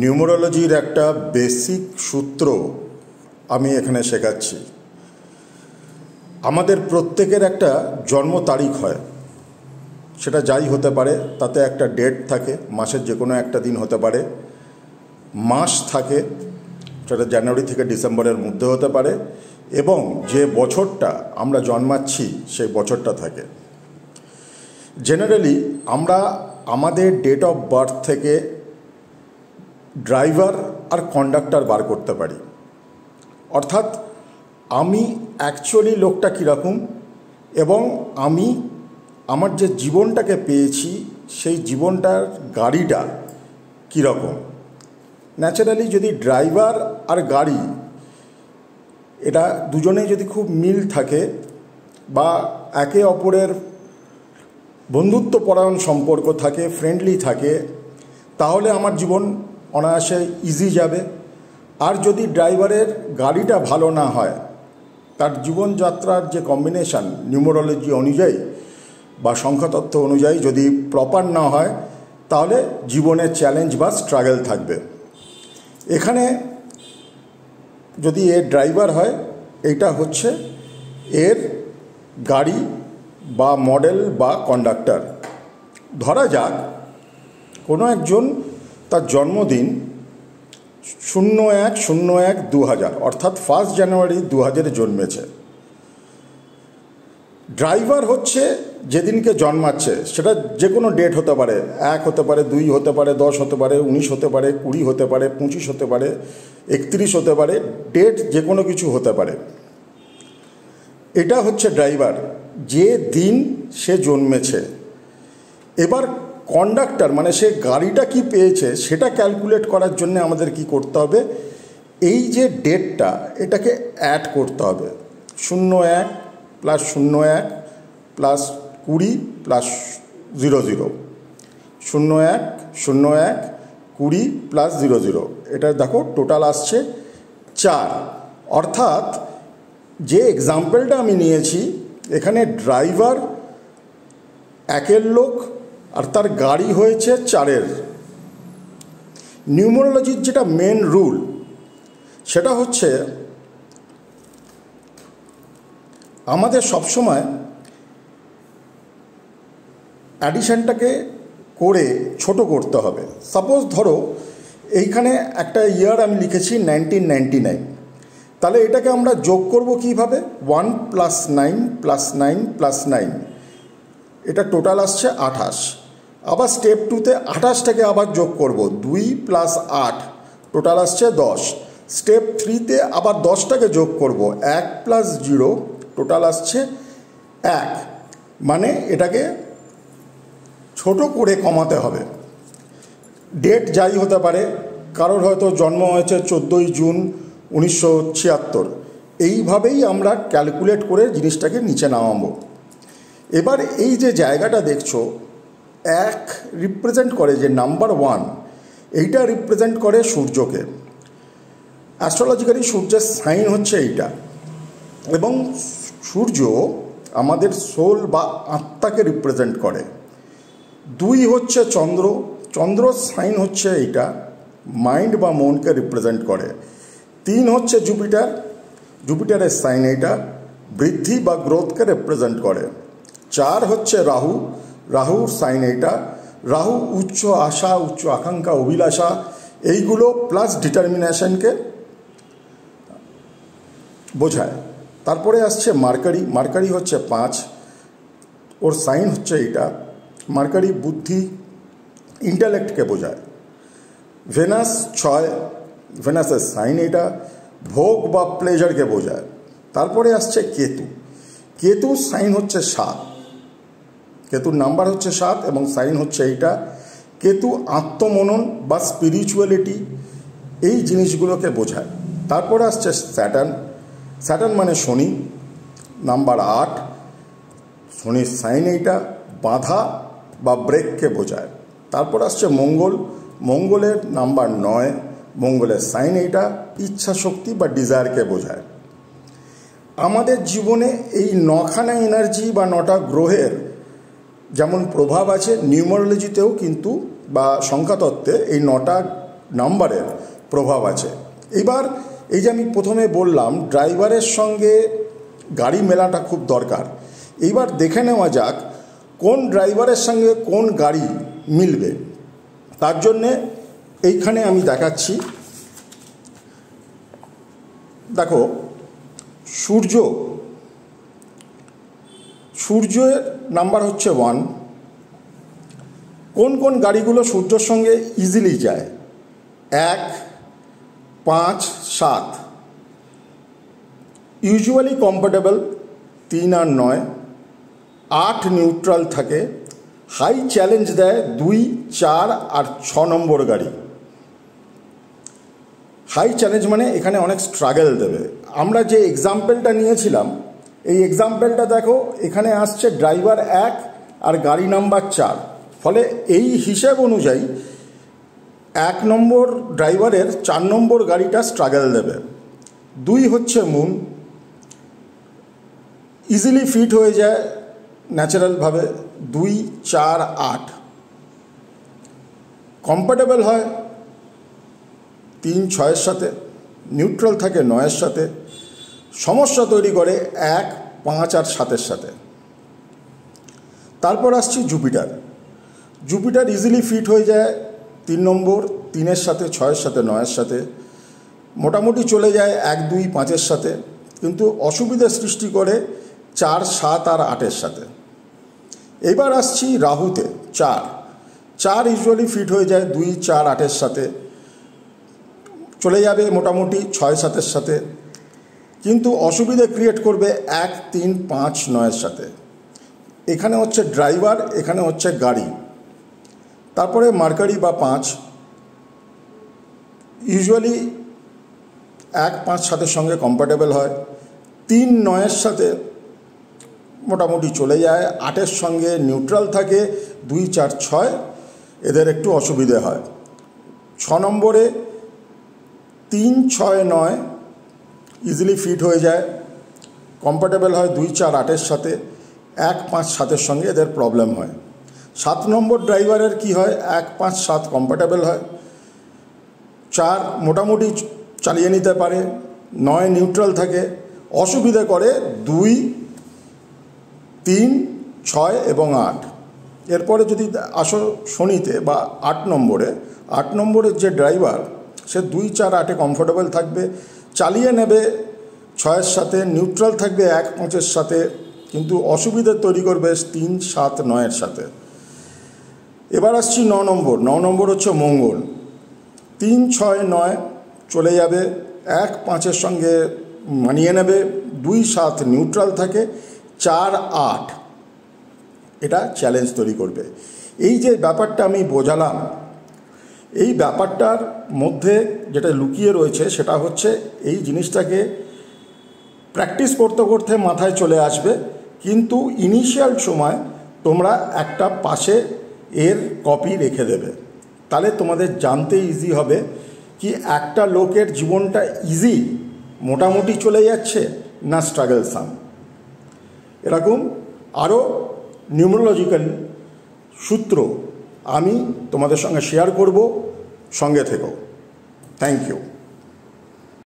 নিউমোরোলজির একটা বেসিক সূত্র আমি এখানে শেখাচ্ছি আমাদের প্রত্যেকের একটা জন্ম তারিখ হয় সেটা যাই হতে পারে তাতে একটা ডেট থাকে মাসের যে কোনো একটা দিন হতে পারে মাস থাকে সেটা জানুয়ারি থেকে ডিসেম্বরের মধ্যে হতে পারে এবং যে বছরটা আমরা জন্মাচ্ছি সেই বছরটা থাকে জেনারেলি আমরা আমাদের ডেট অফ বার্থ থেকে ড্রাইভার আর কন্ডাক্টার বার করতে পারি অর্থাৎ আমি অ্যাকচুয়ালি লোকটা কীরকম এবং আমি আমার যে জীবনটাকে পেয়েছি সেই জীবনটার গাড়িটা কীরকম ন্যাচারালি যদি ড্রাইভার আর গাড়ি এটা দুজনেই যদি খুব মিল থাকে বা একে অপরের বন্ধুত্বপরায়ণ সম্পর্ক থাকে ফ্রেন্ডলি থাকে তাহলে আমার জীবন অনায়াসে ইজি যাবে আর যদি ড্রাইভারের গাড়িটা ভালো না হয় তার জীবনযাত্রার যে কম্বিনেশান নিউমোরোলজি অনুযায়ী বা সংখ্যাতত্ত্ব অনুযায়ী যদি প্রপার না হয় তাহলে জীবনে চ্যালেঞ্জ বা স্ট্রাগল থাকবে এখানে যদি এর ড্রাইভার হয় এটা হচ্ছে এর গাড়ি বা মডেল বা কন্ডাক্টর ধরা যাক কোনো একজন তার জন্মদিন শূন্য এক শূন্য এক দু হাজার অর্থাৎ ফার্স্ট জানুয়ারি দু হাজারে জন্মেছে ড্রাইভার হচ্ছে যেদিনকে জন্মাচ্ছে সেটা যে কোনো ডেট হতে পারে এক হতে পারে দুই হতে পারে দশ হতে পারে উনিশ হতে পারে কুড়ি হতে পারে পঁচিশ হতে পারে একত্রিশ হতে পারে ডেট যে কোনো কিছু হতে পারে এটা হচ্ছে ড্রাইভার যে দিন সে জন্মেছে এবার কন্ডাক্টর মানে সে গাড়িটা কি পেয়েছে সেটা ক্যালকুলেট করার জন্য আমাদের কি করতে হবে এই যে ডেটটা এটাকে অ্যাড করতে হবে শূন্য এক প্লাস শূন্য এক প্লাস কুড়ি প্লাস জিরো জিরো শূন্য এক শূন্য এক কুড়ি প্লাস জিরো জিরো এটা দেখো টোটাল আসছে চার অর্থাৎ যে এক্সাম্পলটা আমি নিয়েছি এখানে ড্রাইভার একের লোক আর তার গাড়ি হয়েছে চারের নিউমোরোলজির যেটা মেন রুল সেটা হচ্ছে আমাদের সবসময় অ্যাডিশানটাকে করে ছোট করতে হবে সাপোজ ধরো এইখানে একটা ইয়ার আমি লিখেছি নাইনটিন নাইনটি নাইন তাহলে এটাকে আমরা যোগ করব কিভাবে one plus nine plus nine plus nine এটা টোটাল আসছে আঠাশ আবার স্টেপ টুতে আঠাশটাকে আবার যোগ করব দুই প্লাস আট টোটাল আসছে দশ স্টেপ থ্রিতে আবার দশটাকে যোগ করব এক প্লাস জিরো টোটাল আসছে এক মানে এটাকে ছোট করে কমাতে হবে ডেট যাই হতে পারে কারোর হয়তো জন্ম হয়েছে চোদ্দোই জুন উনিশশো ছিয়াত্তর এইভাবেই আমরা ক্যালকুলেট করে জিনিসটাকে নিচে নামাবো এবার এই যে জায়গাটা দেখছো এক রিপ্রেজেন্ট করে যে নাম্বার ওয়ান এইটা রিপ্রেজেন্ট করে সূর্যকে অ্যাস্ট্রোলজিক্যালি সূর্যের সাইন হচ্ছে এইটা এবং সূর্য আমাদের সোল বা আত্মাকে রিপ্রেজেন্ট করে দুই হচ্ছে চন্দ্র চন্দ্র সাইন হচ্ছে এইটা মাইন্ড বা মনকে রিপ্রেজেন্ট করে তিন হচ্ছে জুপিটার জুপিটারের সাইন এইটা বৃদ্ধি বা গ্রোথকে রিপ্রেজেন্ট করে চার হচ্ছে রাহু রাহুর সাইন এটা রাহু উচ্চ আশা উচ্চ আকাঙ্ক্ষা অভিলাষা এইগুলো প্লাস ডিটারমিনেশনকে বোঝায় তারপরে আসছে মার্কারি মার্কারি হচ্ছে পাঁচ ওর সাইন হচ্ছে এটা মার্কারি বুদ্ধি ইন্টালেক্টকে বোঝায় ভেনাস ছয় ভেনাসের সাইন এটা ভোগ বা প্লেজারকে বোঝায় তারপরে আসছে কেতু কেতুর সাইন হচ্ছে সাত কেতুর নাম্বার হচ্ছে সাত এবং সাইন হচ্ছে এইটা কেতু আত্মমনন বা স্পিরিচুয়ালিটি এই জিনিসগুলোকে বোঝায় তারপরে আসছে স্যাটার্ন স্যাটার্ন মানে শনি নাম্বার আট শনির সাইন এইটা বাধা বা ব্রেককে বোঝায় তারপর আসছে মঙ্গল মঙ্গলের নাম্বার নয় মঙ্গলের সাইন এইটা ইচ্ছা শক্তি বা ডিজায়ারকে বোঝায় আমাদের জীবনে এই নখানা এনার্জি বা নটা গ্রহের যেমন প্রভাব আছে নিউমারোলজিতেও কিন্তু বা সংখ্যাতত্ত্বে এই নটা নাম্বারের প্রভাব আছে এবার এই যে আমি প্রথমে বললাম ড্রাইভারের সঙ্গে গাড়ি মেলাটা খুব দরকার এইবার দেখে নেওয়া যাক কোন ড্রাইভারের সঙ্গে কোন গাড়ি মিলবে তার জন্যে এইখানে আমি দেখাচ্ছি দেখো সূর্য সূর্যের নাম্বার হচ্ছে ওয়ান কোন কোন গাড়িগুলো সূর্যর সঙ্গে ইজিলি যায় এক পাঁচ সাত ইউজুয়ালি কমফোর্টেবল তিন আর নয় আট নিউট্রাল থাকে হাই চ্যালেঞ্জ দেয় দুই চার আর ছ নম্বর গাড়ি হাই চ্যালেঞ্জ মানে এখানে অনেক স্ট্রাগেল দেবে আমরা যে এক্সাম্পলটা নিয়েছিলাম এই এক্সাম্পলটা দেখো এখানে আসছে ড্রাইভার এক আর গাড়ি নাম্বার চার ফলে এই হিসেব অনুযায়ী এক নম্বর ড্রাইভারের চার নম্বর গাড়িটা স্ট্রাগল দেবে দুই হচ্ছে মুন ইজিলি ফিট হয়ে যায় ন্যাচারালভাবে দুই চার আট কমফোর্টেবল হয় তিন ছয়ের সাথে নিউট্রাল থাকে নয়ের সাথে সমস্যা তৈরি করে এক পাঁচ আর সাতের সাথে তারপর আসছি জুপিটার জুপিটার ইজিলি ফিট হয়ে যায় তিন নম্বর তিনের সাথে ছয়ের সাথে নয়ের সাথে মোটামুটি চলে যায় এক দুই পাঁচের সাথে কিন্তু অসুবিধা সৃষ্টি করে চার সাত আর আটের সাথে এবার আসছি রাহুতে চার চার ইউজুয়ালি ফিট হয়ে যায় দুই চার আটের সাথে চলে যাবে মোটামুটি ছয় সাতের সাথে কিন্তু অসুবিধে ক্রিয়েট করবে এক তিন পাঁচ নয়ের সাথে এখানে হচ্ছে ড্রাইভার এখানে হচ্ছে গাড়ি তারপরে মার্কারি বা পাঁচ ইউজুয়ালি এক পাঁচ সাতের সঙ্গে কম্পার্টেবল হয় তিন নয়ের সাথে মোটামুটি চলে যায় আটের সঙ্গে নিউট্রাল থাকে দুই চার ছয় এদের একটু অসুবিধে হয় ছ নম্বরে তিন ছয় নয় ইজিলি ফিট হয়ে যায় কমফোর্টেবল হয় দুই চার আটের সাথে এক পাঁচ সাতের সঙ্গে এদের প্রবলেম হয় সাত নম্বর ড্রাইভারের কি হয় এক পাঁচ সাত কমফোর্টেবল হয় চার মোটামুটি চালিয়ে নিতে পারে নয় নিউট্রাল থাকে অসুবিধে করে দুই তিন ছয় এবং আট এরপরে যদি আসো শনিতে বা আট নম্বরে আট নম্বরের যে ড্রাইভার সে দুই চার আটে কমফোর্টেবল থাকবে চালিয়ে নেবে ছয়ের সাথে নিউট্রাল থাকবে এক পাঁচের সাথে কিন্তু অসুবিধা তৈরি করবে তিন সাত নয়ের সাথে এবার আসছি ন নম্বর ন নম্বর হচ্ছে মঙ্গল তিন ছয় নয় চলে যাবে এক পাঁচের সঙ্গে মানিয়ে নেবে দুই সাত নিউট্রাল থাকে চার আট এটা চ্যালেঞ্জ তৈরি করবে এই যে ব্যাপারটা আমি বোঝালাম এই ব্যাপারটার মধ্যে যেটা লুকিয়ে রয়েছে সেটা হচ্ছে এই জিনিসটাকে প্র্যাকটিস করতে করতে মাথায় চলে আসবে কিন্তু ইনিশিয়াল সময় তোমরা একটা পাশে এর কপি রেখে দেবে তাহলে তোমাদের জানতে ইজি হবে কি একটা লোকের জীবনটা ইজি মোটামুটি চলে যাচ্ছে না স্ট্রাগল সাম এরকম আরও নিউমোলজিক্যাল সূত্র আমি তোমাদের সঙ্গে শেয়ার করব সঙ্গে থেকো থ্যাংক ইউ